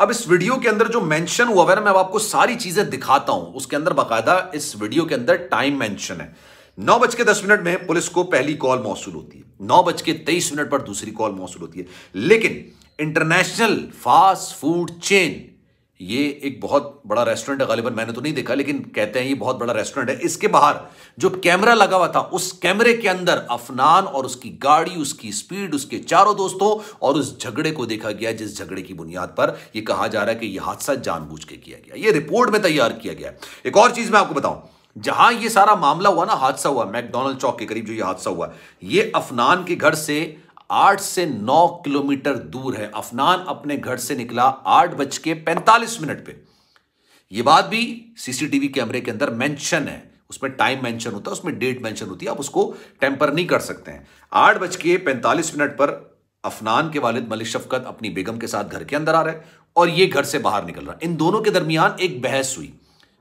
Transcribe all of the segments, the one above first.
अब इस वीडियो के अंदर जो मेंशन हुआ है ना मैं आपको सारी चीजें दिखाता हूं उसके अंदर बाकायदा इस वीडियो के अंदर टाइम मेंशन है नौ बज के दस मिनट में पुलिस को पहली कॉल मौसू होती है नौ बज के तेईस मिनट पर दूसरी कॉल मौसू होती है लेकिन इंटरनेशनल फास्ट फूड चेन ये एक बहुत बड़ा रेस्टोरेंट है गालिबन मैंने तो नहीं देखा लेकिन कहते हैं ये बहुत बड़ा रेस्टोरेंट है इसके बाहर जो कैमरा लगा हुआ था उस कैमरे के अंदर अफनान और उसकी गाड़ी उसकी स्पीड उसके चारों दोस्तों और उस झगड़े को देखा गया जिस झगड़े की बुनियाद पर यह कहा जा रहा है कि यह हादसा जानबूझ के किया गया यह रिपोर्ट में तैयार किया गया एक और चीज मैं आपको बताऊं जहां यह सारा मामला हुआ ना हादसा हुआ मैकडोनल्ड चौक के करीब जो यह हादसा हुआ यह अफनान के घर से आठ से नौ किलोमीटर दूर है अफनान अपने घर से निकला आठ बज के पैंतालीस मिनट पे ये बात भी सीसीटीवी कैमरे के अंदर मेंशन है उसमें टाइम मेंशन होता है उसमें डेट मेंशन होती है आप उसको टेम्पर नहीं कर सकते हैं आठ बज के पैंतालीस मिनट पर अफनान के वालिद मलिक शफकत अपनी बेगम के साथ घर के अंदर आ रहे और ये घर से बाहर निकल रहा इन दोनों के दरमियान एक बहस हुई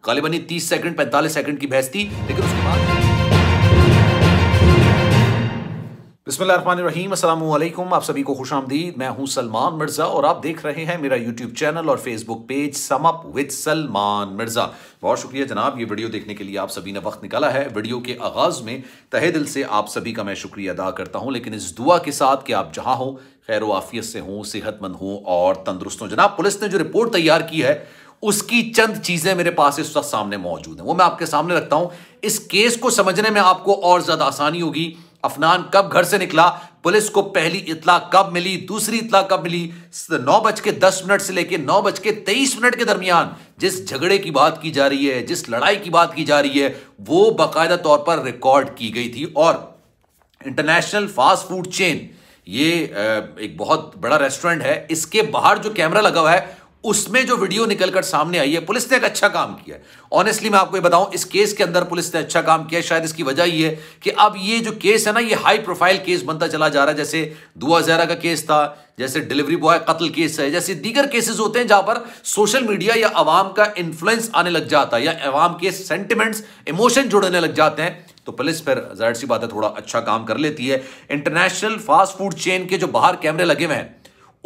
गालिबा तीस सेकंड पैंतालीस सेकंड की बहस थी लेकिन उसके बाद बिस्मिल आप सभी को खुश आमदीद मैं हूं सलमान मिर्जा और आप देख रहे हैं मेरा यूट्यूब चैनल और Facebook page sum up with Salman Mirza बहुत शुक्रिया जनाब ये वीडियो देखने के लिए आप सभी ने वक्त निकाला है वीडियो के आगाज में तहे दिल से आप सभी का मैं शुक्रिया अदा करता हूं लेकिन इस दुआ के साथ कि आप जहां हो खैर आफियत से हों सेहतमंद हों और तंदुरुस्त हों जनाब पुलिस ने जो रिपोर्ट तैयार की है उसकी चंद चीजें मेरे पास इस वक्त सामने मौजूद हैं वो मैं आपके सामने रखता हूं इस केस को समझने में आपको और ज्यादा आसानी होगी अफनान कब घर से निकला पुलिस को पहली इतला कब मिली दूसरी इतला कब मिली नौ बज के दस मिनट से लेकर नौ बज के तेईस मिनट के दरमियान जिस झगड़े की बात की जा रही है जिस लड़ाई की बात की जा रही है वो बाकायदा तौर पर रिकॉर्ड की गई थी और इंटरनेशनल फास्ट फूड चेन ये एक बहुत बड़ा रेस्टोरेंट है इसके बाहर जो कैमरा लगा हुआ है उसमें जो वीडियो निकलकर सामने आई है पुलिस ने एक अच्छा काम किया ऑनेस्टली मैं आपको ये बताऊं इस केस के अंदर पुलिस ने अच्छा काम किया शायद इसकी वजह ये है कि अब ये जो केस है ना ये हाई प्रोफाइल केस बनता चला जा रहा है जैसे दुआ जहरा का केस था जैसे डिलीवरी बॉय कत्ल केस है जैसे दीगर केसेस होते हैं जहां पर सोशल मीडिया या अवाम का इन्फ्लुएंस आने लग जाता है या अवाम के सेंटिमेंट्स इमोशन जुड़ने लग जाते हैं तो पुलिस फिर जाहिर सी बात है थोड़ा अच्छा काम कर लेती है इंटरनेशनल फास्ट फूड चेन के जो बाहर कैमरे लगे हुए हैं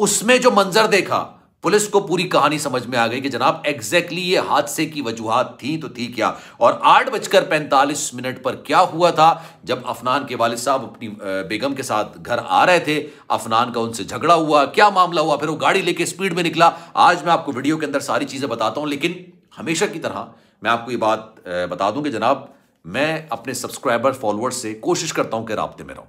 उसमें जो मंजर देखा पुलिस को पूरी कहानी समझ में आ गई कि जनाब एग्जैक्टली ये हादसे की वजूहत थी तो थी क्या और आठ बजकर पैंतालीस मिनट पर क्या हुआ था जब अफनान के वालिद साहब अपनी बेगम के साथ घर आ रहे थे अफनान का उनसे झगड़ा हुआ क्या मामला हुआ फिर वो गाड़ी लेके स्पीड में निकला आज मैं आपको वीडियो के अंदर सारी चीज़ें बताता हूँ लेकिन हमेशा की तरह मैं आपको ये बात बता दूँ कि जनाब मैं अपने सब्सक्राइबर फॉलोअर्स से कोशिश करता हूँ कि रबते में रहूँ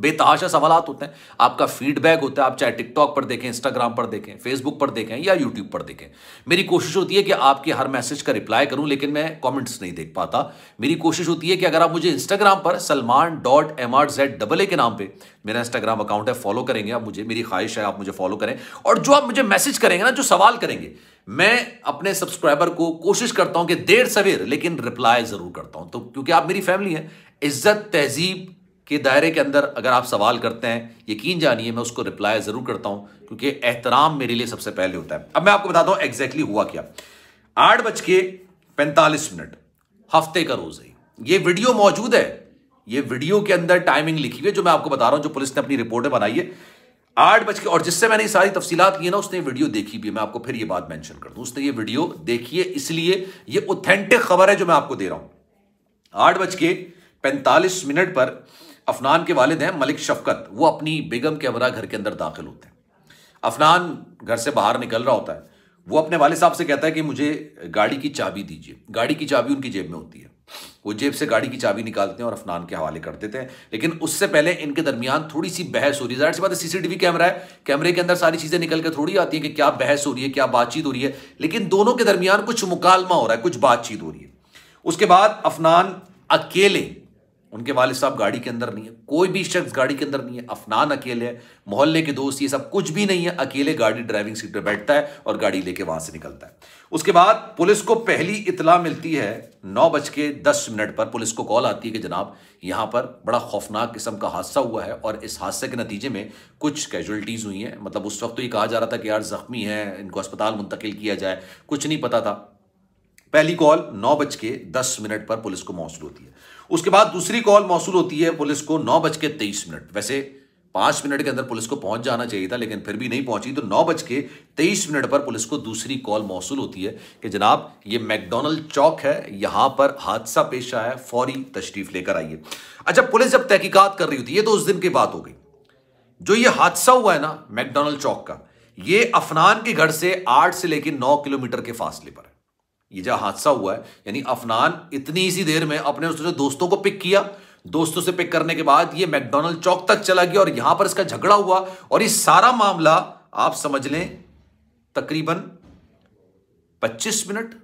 बेतहाशा सवाल होते हैं आपका फीडबैक होता है आप चाहे टिकटॉक पर देखें इंस्टाग्राम पर देखें फेसबुक पर देखें या यूट्यूब पर देखें मेरी कोशिश होती है कि आपके हर मैसेज का रिप्लाई करूं लेकिन मैं कमेंट्स नहीं देख पाता मेरी कोशिश होती है कि अगर आप मुझे इंस्टाग्राम पर Salman dot M R Z double A के नाम पर मेरा इंस्टाग्राम अकाउंट है फॉलो करेंगे आप मुझे मेरी ख्वाहिश है आप मुझे फॉलो करें और जो आप मुझे मैसेज करेंगे ना जो सवाल करेंगे मैं अपने सब्सक्राइबर को कोशिश करता हूं कि देर सवेर लेकिन रिप्लाई जरूर करता हूं तो क्योंकि आप मेरी फैमिली है इज्जत तहजीब के दायरे के अंदर अगर आप सवाल करते हैं यकीन जानिए मैं उसको रिप्लाई ज़रूर करता हूं क्योंकि एहतराम मेरे लिए सबसे पहले होता है अब मैं आपको बताता हूं एग्जैक्टली हुआ क्या आठ बज के पैंतालीस मिनट हफ्ते का रोज़ है ये वीडियो मौजूद है ये वीडियो के अंदर टाइमिंग लिखी हुई है जो मैं आपको बता रहा हूं जो पुलिस ने अपनी रिपोर्टें बनाई है आठ बज के और जिससे मैंने ये सारी तफसीलात की ना उसने वीडियो देखी भी मैं आपको फिर ये बात मेंशन कर दूं उसने ये वीडियो देखी है इसलिए ये ऑथेंटिक खबर है जो मैं आपको दे रहा हूं आठ बज के पैंतालीस मिनट पर अफनान के वालिद हैं मलिक शफकत वो अपनी बेगम के अमरा घर के अंदर दाखिल होते हैं अफनान घर से बाहर निकल रहा होता है वो अपने वाले साहब से कहता है कि मुझे गाड़ी की चाबी दीजिए गाड़ी की चाबी उनकी जेब में होती है वो जेब से गाड़ी की चाबी निकालते हैं और अफनान के हवाले कर देते हैं लेकिन उससे पहले इनके दरमियान थोड़ी सी बहस हो रही है जाहिर सी बात है सीसीटीवी कैमरा है कैमरे के अंदर सारी चीज़ें निकल कर थोड़ी आती है कि क्या बहस हो रही है क्या बातचीत हो रही है लेकिन दोनों के दरमियान कुछ मुकालमा हो रहा है कुछ बातचीत हो रही है उसके बाद अफनान अकेले उनके वाले साहब गाड़ी के अंदर नहीं है कोई भी शख्स गाड़ी के अंदर नहीं है अफनान अकेले है मोहल्ले के दोस्त ये सब कुछ भी नहीं है अकेले गाड़ी ड्राइविंग सीट पर बैठता है और गाड़ी लेके वहां से निकलता है उसके बाद पुलिस को पहली इतला मिलती है नौ बज के दस मिनट पर पुलिस को कॉल आती है कि जनाब यहाँ पर बड़ा खौफनाक किस्म का हादसा हुआ है और इस हादसे के नतीजे में कुछ कैजुअलिटीज़ हुई हैं मतलब उस वक्त तो ये कहा जा रहा था कि यार ज़ख्मी है इनको अस्पताल मुंतकिल किया जाए कुछ नहीं पता था पहली कॉल नौ बज के दस मिनट पर पुलिस को मौसू होती है उसके बाद दूसरी कॉल मौसू होती है पुलिस को नौ बज के तेईस मिनट वैसे पांच मिनट के अंदर पुलिस को पहुंच जाना चाहिए था लेकिन फिर भी नहीं पहुंची तो नौ बज के तेईस मिनट पर पुलिस को दूसरी कॉल मौसू होती है कि जनाब ये मैकडोनल्ड चौक है यहां पर हादसा पेश आया फौरी तशरीफ लेकर आइए अच्छा पुलिस जब तहकीकत कर रही होती है तो उस दिन की बात हो गई जो ये हादसा हुआ है ना मैकडोनल्ड चौक का ये अफनान के घर से आठ से लेकर नौ किलोमीटर के फासले पर है ये जो हादसा हुआ है यानी अफनान इतनी सी देर में अपने उसने दोस्तों को पिक किया दोस्तों से पिक करने के बाद ये मैकडोनल्ड चौक तक चला गया और यहां पर इसका झगड़ा हुआ और ये सारा मामला आप समझ लें तकरीबन 25 मिनट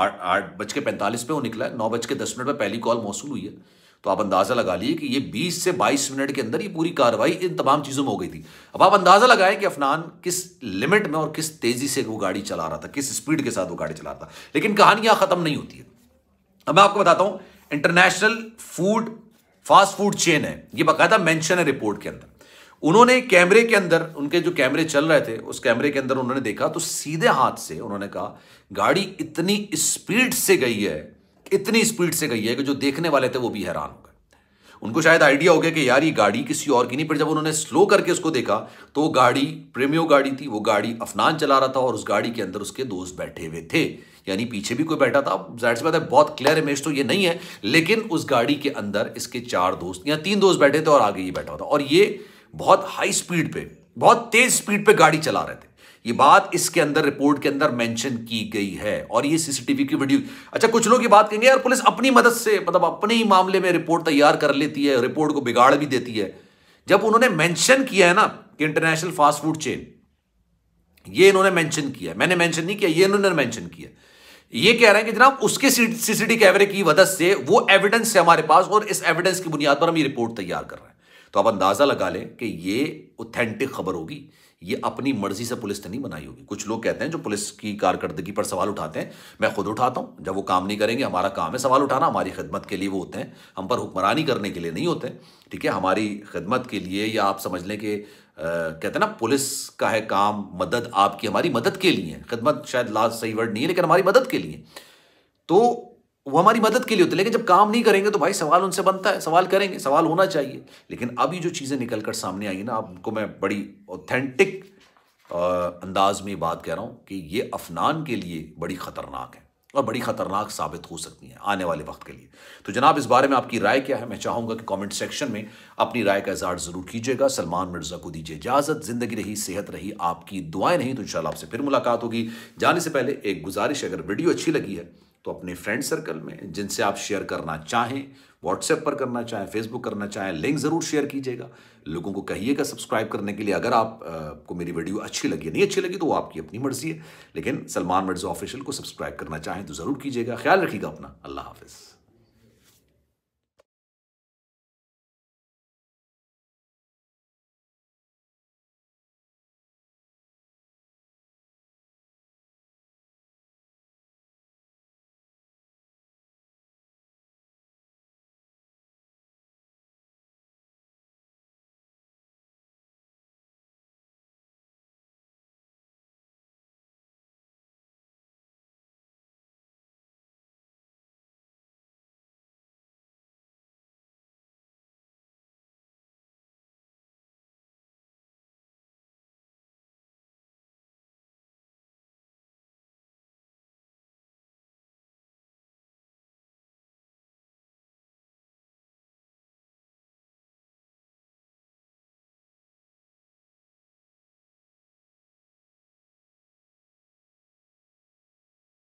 आठ आठ बज के पैंतालीस पे वो निकला है नौ बज के दस मिनट पर पहली कॉल मौसू हुई है तो आप अंदाज़ा लगा लिए कि ये 20 से 22 मिनट के अंदर ये पूरी कार्रवाई इन तमाम चीज़ों में हो गई थी अब आप अंदाज़ा लगाएं कि अफनान किस लिमिट में और किस तेज़ी से वो गाड़ी चला रहा था किस स्पीड के साथ वो गाड़ी चला रहा था लेकिन कहानियां ख़त्म नहीं होती है अब मैं आपको बताता हूं international food fast food chain है ये बाकायदा मैंशन है रिपोर्ट के अंदर उन्होंने कैमरे के अंदर उनके जो कैमरे चल रहे थे उस कैमरे के अंदर उन्होंने देखा तो सीधे हाथ से उन्होंने कहा गाड़ी इतनी स्पीड से गई है इतनी स्पीड से गई है कि जो देखने वाले थे वो भी हैरान हो गए उनको शायद आइडिया हो गया कि यार ये गाड़ी किसी और की नहीं पर जब उन्होंने स्लो करके उसको देखा तो वो गाड़ी प्रेमियो गाड़ी थी वो गाड़ी अफनान चला रहा था और उस गाड़ी के अंदर उसके दोस्त बैठे हुए थे यानी पीछे भी कोई बैठा था जाहिर सी बात है बहुत क्लियर इमेज तो ये नहीं है लेकिन उस गाड़ी के अंदर इसके चार दोस्त या तीन दोस्त बैठे थे और आगे ही बैठा हुआ था और ये बहुत हाई स्पीड पे बहुत तेज स्पीड पे गाड़ी चला रहे थे ये बात इसके अंदर रिपोर्ट के अंदर मेंशन की गई है और ये सीसीटीवी की वीडियो अच्छा कुछ लोग ये बात कहेंगे यार पुलिस अपनी मदद से मतलब अपने ही मामले में रिपोर्ट तैयार कर लेती है रिपोर्ट को बिगाड़ भी देती है जब उन्होंने मेंशन किया है ना कि इंटरनेशनल फास्ट फूड चेन ये इन्होंने मेंशन किया मैंने मेंशन नहीं किया ये इन्होंने मेंशन किया ये कह रहे हैं कि जनाब उसके सीसीटी कैमरे की मदद से वो एविडेंस है हमारे पास और इस एविडेंस की बुनियाद पर हम ये रिपोर्ट तैयार कर रहे हैं तो आप अंदाजा लगा लें कि ये ऑथेंटिक खबर होगी ये अपनी मर्जी से पुलिस ने नहीं बनाई होगी कुछ लोग कहते हैं जो पुलिस की कारकर्दगी पर सवाल उठाते हैं मैं खुद उठाता हूँ जब वो काम नहीं करेंगे हमारा काम है सवाल उठाना हमारी खिदमत के लिए वो होते हैं हम पर हुक्मरानी करने के लिए नहीं होते ठीक है हमारी खिदमत के लिए या आप समझ लें कि कहते हैं ना पुलिस का है काम मदद आपकी हमारी मदद के लिए खिदमत शायद लास्ट सही वर्ड नहीं है लेकिन हमारी मदद के लिए तो वो हमारी मदद के लिए होते लेकिन जब काम नहीं करेंगे तो भाई सवाल उनसे बनता है सवाल करेंगे सवाल होना चाहिए लेकिन अभी जो चीज़ें निकल कर सामने आई ना आपको मैं बड़ी ऑथेंटिक अंदाज में बात कह रहा हूँ कि ये अफनान के लिए बड़ी ख़तरनाक है और बड़ी ख़तरनाक साबित हो सकती हैं आने वाले वक्त के लिए तो जनाब इस बारे में आपकी राय क्या है मैं चाहूँगा कि कमेंट सेक्शन में अपनी राय का इजहार ज़रूर कीजिएगा सलमान मिर्ज़ा को दीजिए इजाज़त ज़िंदगी रही सेहत रही आपकी दुआएं नहीं तो इन आपसे फिर मुलाकात होगी जाने से पहले एक गुजारिश अगर वीडियो अच्छी लगी है तो अपने फ्रेंड सर्कल में जिनसे आप शेयर करना चाहें व्हाट्सएप पर करना चाहें फेसबुक करना चाहें लिंक ज़रूर शेयर कीजिएगा लोगों को कहिएगा सब्सक्राइब करने के लिए अगर आप को मेरी वीडियो अच्छी लगी नहीं अच्छी लगी तो वो आपकी अपनी मर्ज़ी है लेकिन सलमान मिर्ज़ा ऑफिशियल को सब्सक्राइब करना चाहें तो ज़रूर कीजिएगा ख्याल रखिएगा अपना अल्लाह हाफिज़